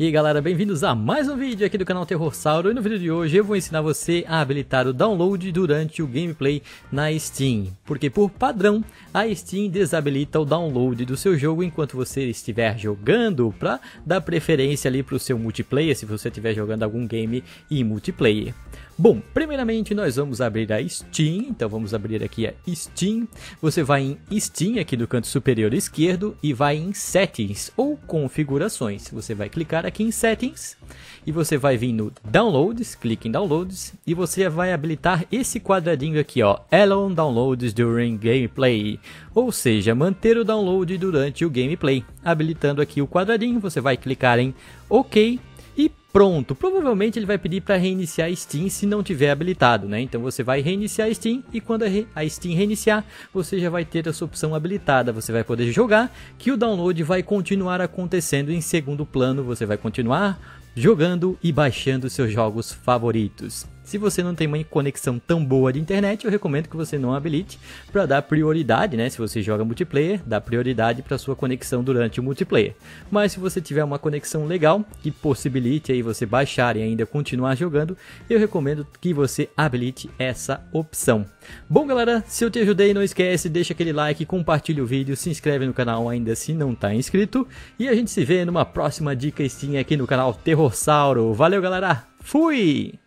E aí galera, bem-vindos a mais um vídeo aqui do canal Terrorsauro e no vídeo de hoje eu vou ensinar você a habilitar o download durante o gameplay na Steam, porque por padrão a Steam desabilita o download do seu jogo enquanto você estiver jogando para dar preferência ali para o seu multiplayer se você estiver jogando algum game em multiplayer. Bom, primeiramente nós vamos abrir a Steam, então vamos abrir aqui a Steam. Você vai em Steam aqui no canto superior esquerdo e vai em Settings ou Configurações. Você vai clicar aqui em Settings e você vai vir no Downloads, clique em Downloads e você vai habilitar esse quadradinho aqui, ó, Allow Downloads During Gameplay, ou seja, manter o download durante o gameplay. Habilitando aqui o quadradinho, você vai clicar em OK e pronto. Provavelmente ele vai pedir para reiniciar a Steam se não tiver habilitado, né? Então você vai reiniciar a Steam e quando a Steam reiniciar, você já vai ter essa opção habilitada. Você vai poder jogar, que o download vai continuar acontecendo em segundo plano. Você vai continuar jogando e baixando seus jogos favoritos. Se você não tem uma conexão tão boa de internet, eu recomendo que você não habilite para dar prioridade, né? Se você joga multiplayer, dá prioridade para sua conexão durante o multiplayer. Mas se você tiver uma conexão legal que possibilite e você baixar e ainda continuar jogando, eu recomendo que você habilite essa opção. Bom galera, se eu te ajudei, não esquece, deixa aquele like, compartilha o vídeo, se inscreve no canal ainda se não está inscrito e a gente se vê numa próxima dica Steam aqui no canal Terrorsauro. Valeu galera, fui!